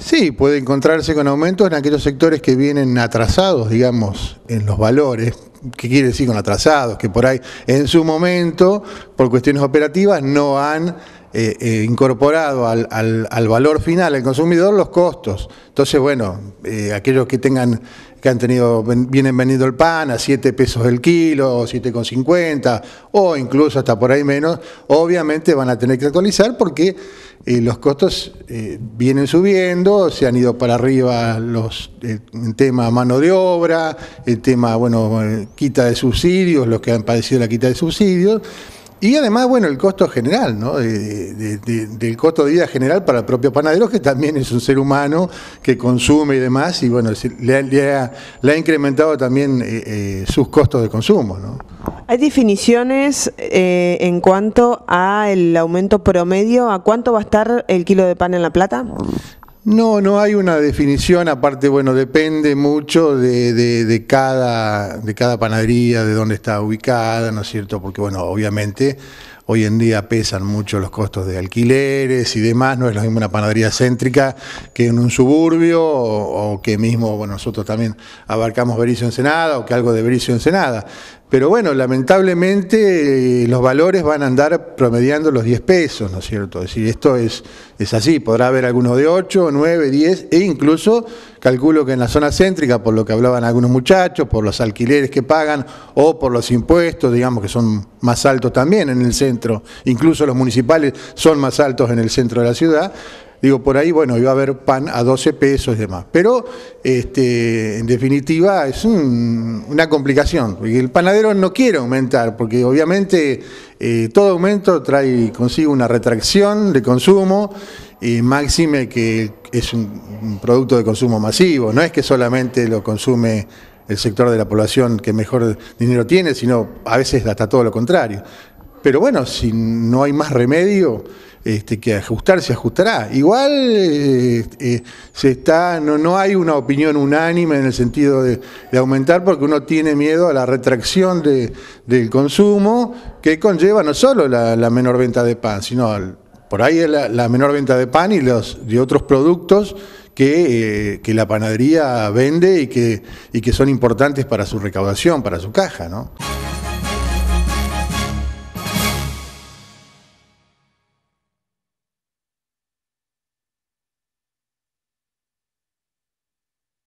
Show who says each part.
Speaker 1: Sí, puede encontrarse con aumentos en aquellos sectores que vienen atrasados, digamos, en los valores. ¿Qué quiere decir con atrasados? Que por ahí en su momento, por cuestiones operativas, no han eh, eh, incorporado al, al, valor final, al consumidor, los costos. Entonces, bueno, eh, aquellos que tengan, que han tenido, vienen vendiendo el pan a 7 pesos el kilo, 7,50, o incluso hasta por ahí menos, obviamente van a tener que actualizar porque los costos vienen subiendo, se han ido para arriba los en tema mano de obra, el tema, bueno, quita de subsidios, los que han padecido la quita de subsidios. Y además, bueno, el costo general, ¿no? del costo de vida general para el propio panadero, que también es un ser humano que consume y demás, y bueno, le, ha, incrementado también eh, eh, sus costos de consumo, ¿no? ¿Hay definiciones eh, en cuanto al aumento promedio? ¿A cuánto va a estar el kilo de pan en La Plata? No, no hay una definición, aparte, bueno, depende mucho de, cada, de cada panadería, de dónde está ubicada, ¿no es cierto? Porque, bueno, obviamente hoy en día pesan mucho los costos de alquileres y demás, no es lo mismo una panadería céntrica que en un suburbio o, que mismo, bueno, nosotros también abarcamos Bericio Ensenada o que algo de Bericio Ensenada. Pero bueno, lamentablemente eh, los valores van a andar promediando los 10 pesos, ¿no es cierto? Es decir, esto es, es así, podrá haber algunos de 8, 9, 10 e incluso calculo que en la zona céntrica, por lo que hablaban algunos muchachos, por los alquileres que pagan o por los impuestos, digamos que son más altos también en el centro, incluso los municipales son más altos en el centro de la ciudad, Digo, por ahí, bueno, iba a haber pan a 12 pesos y demás. Pero, este, en definitiva, es una complicación. Porque el panadero no quiere aumentar, porque obviamente eh, todo aumento trae consigo una retracción de consumo, y máxime que es un producto de consumo masivo. No es que solamente lo consume el sector de la población que mejor dinero tiene, sino a veces hasta todo lo contrario. Pero bueno, si no hay más remedio este, que ajustar, se ajustará. Igual eh, eh, se está, no, hay una opinión unánime en el sentido de, aumentar porque uno tiene miedo a la retracción del consumo que conlleva no solo la, menor venta de pan, sino por ahí la, menor venta de pan y los de otros productos eh, que, la panadería vende y que, y que son importantes para su recaudación, para su caja, ¿no?